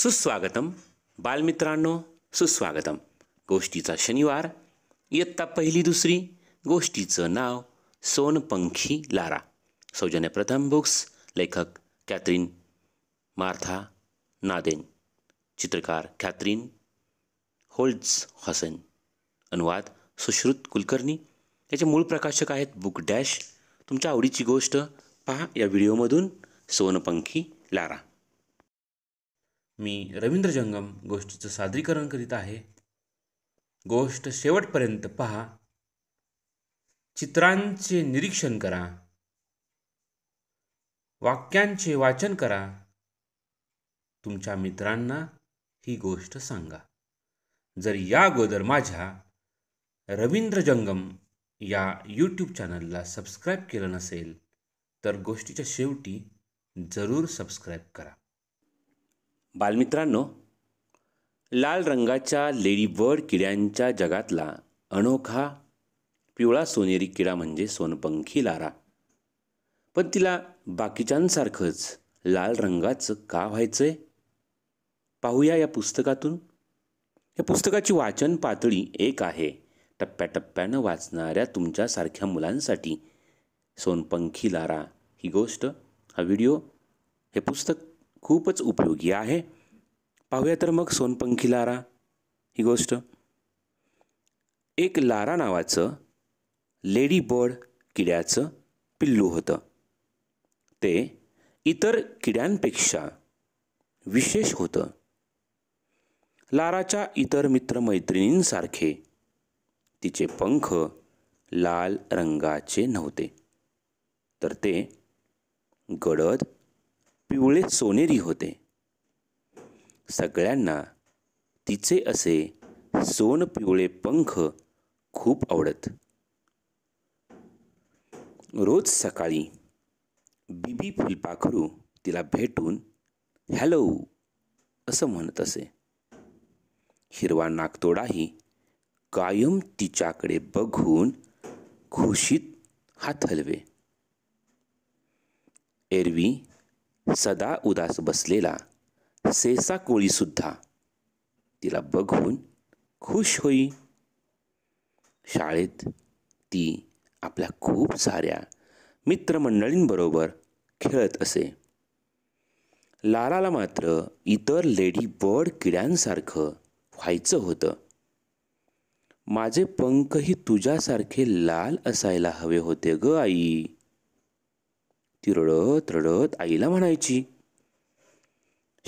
सुस्वागतम बालमित्रांनो सुस्वागतम गोष्टीचा शनिवार इयत्ता पहिली दुसरी गोष्टीचं नाव सोनपंखी लारा सौजन्य प्रथम बुक्स लेखक कॅथरीन मार्था नादेन चित्रकार कॅथरीन होल्ड्स हसन अनुवाद सुश्रुत कुलकर्णी याचे मूळ प्रकाशक आहेत बुक डॅश तुमच्या आवडीची गोष्ट पहा या व्हिडिओमधून सोनपंखी लारा मी रवींद्र जंगम गोष्टीचं सादरीकरण करीत आहे गोष्ट शेवटपर्यंत पहा चित्रांचे निरीक्षण करा वाक्यांचे वाचन करा तुमच्या मित्रांना ही गोष्ट सांगा जर या अगोदर माझ्या रवींद्र जंगम या यूट्यूब चॅनलला सबस्क्राईब केलं नसेल तर गोष्टीच्या शेवटी जरूर सबस्क्राईब करा बालमित्रांनो लाल रंगाच्या लेडीबर्ड किड्यांच्या जगातला अनोखा पिवळा सोनेरी किडा म्हणजे सोनपंखी लारा पण तिला बाकीच्यांसारखंच लाल रंगाचं का व्हायचंय पाहूया या पुस्तकातून या पुस्तकाची वाचन पातळी एक आहे टप्प्याटप्प्यानं वाचणाऱ्या तुमच्यासारख्या मुलांसाठी सोनपंखी लारा ही गोष्ट हा व्हिडिओ हे पुस्तक खूपच उपयोगी आहे पाहूया तर मग सोनपंखी लारा ही गोष्ट एक लारा नावाचं लेडी बर्ड किड्याचं पिल्लू होतं ते इतर किड्यांपेक्षा विशेष होतं लाराच्या इतर मित्रमैत्रिणींसारखे तिचे पंख लाल रंगाचे नव्हते तर ते गडद पिवळे सोनेरी होते सगळ्यांना तिचे असे सोन पिवळे पंख खूप आवडत रोज सकाळी बीबी फुलपाखरू तिला भेटून हॅलो असं म्हणत असे हिरवा नागतोडाही कायम तिच्याकडे बघून खुशीत हात हलवे एरवी सदा उदास बसलेला सेसा कोळीसुद्धा तिला बघून खुश होई शाळेत ती आपल्या खूप साऱ्या मित्रमंडळींबरोबर खेळत असे लालाला मात्र इतर लेडी बर्ड किड्यांसारखं व्हायचं होतं माझे पंखही तुझ्यासारखे लाल असायला हवे होते ग आई ती रडत रडत आईला म्हणायची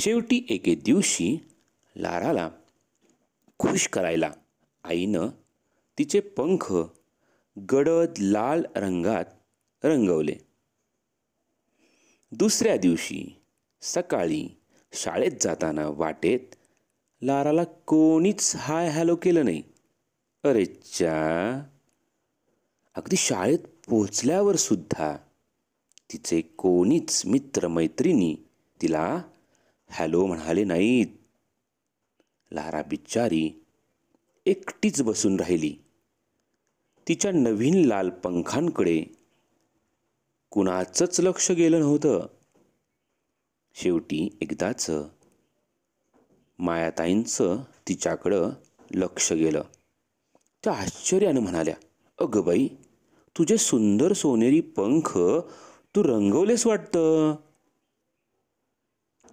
शेवटी एके दिवशी लाराला खुश करायला आईनं तिचे पंख गडद लाल रंगात रंगवले दुसऱ्या दिवशी सकाळी शाळेत जाताना वाटेत लाराला कोणीच हाय हॅलो केलं नाही अरेच्या अगदी शाळेत पोचल्यावर सुद्धा तिचे कोणीच मित्रमैत्रिणी तिला हॅलो म्हणाले नाहीत लारा बिच्चारी एकटीच बसून राहिली तिच्या नवीन लाल पंखांकडे कुणाचंच लक्ष गेलं नव्हतं शेवटी एकदाच मायाताईंचं तिच्याकडं लक्ष गेलं त्या आश्चर्यानं म्हणाल्या अगं बाई तुझे सुंदर सोनेरी पंख तू रंगवलेस वाटतं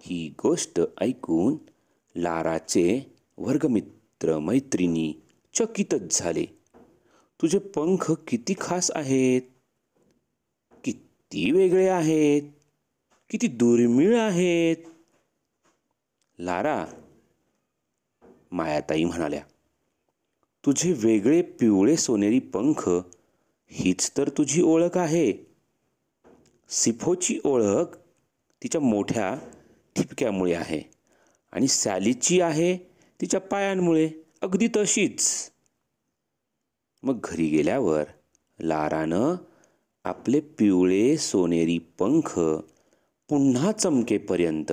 ही गोष्ट ऐकून लाराचे वर्गमित्र मैत्रिणी चकितच झाले तुझे पंख किती खास आहेत किती वेगळे आहेत किती दुर्मिळ आहेत लारा मायाताई म्हणाल्या तुझे वेगळे पिवळे सोनेरी पंख हीच तर तुझी ओळख आहे सिफोची ओळख तिच्या मोठ्या ठिपक्यामुळे आहे आणि सॅलीची आहे तिच्या पायांमुळे अगदी तशीच मग घरी गेल्यावर लारानं आपले पिवळे सोनेरी पंख पुन्हा चमकेपर्यंत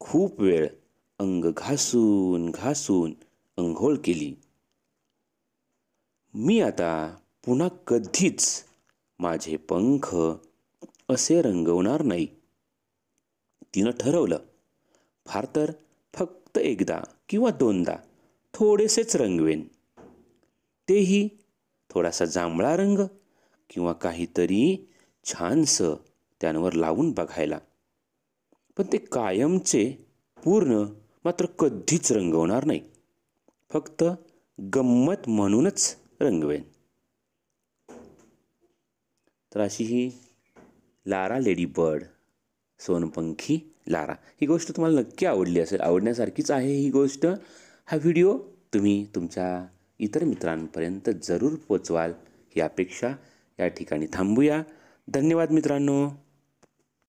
खूप वेळ अंग घासून घासून अंघोळ केली मी आता पुन्हा कधीच माझे पंख असे रंगवणार नाही तिनं ठरवलं फार तर फक्त एकदा किंवा दोनदा थोडेसेच रंगवेन तेही थोडासा जांभळा रंग किंवा काहीतरी छानस त्यांवर लावून बघायला पण ते कायमचे पूर्ण मात्र कधीच रंगवणार नाही फक्त गंमत म्हणूनच रंगवेन तर अशी ही लारा लेडी बर्ड सोनपंखी लारा ही गोष्ट तुम्हाला नक्की आवडली असेल आवडण्यासारखीच आहे ही गोष्ट हा व्हिडिओ तुम्ही तुमच्या इतर मित्रांपर्यंत जरूर पोचवाल ही अपेक्षा या ठिकाणी थांबूया धन्यवाद मित्रांनो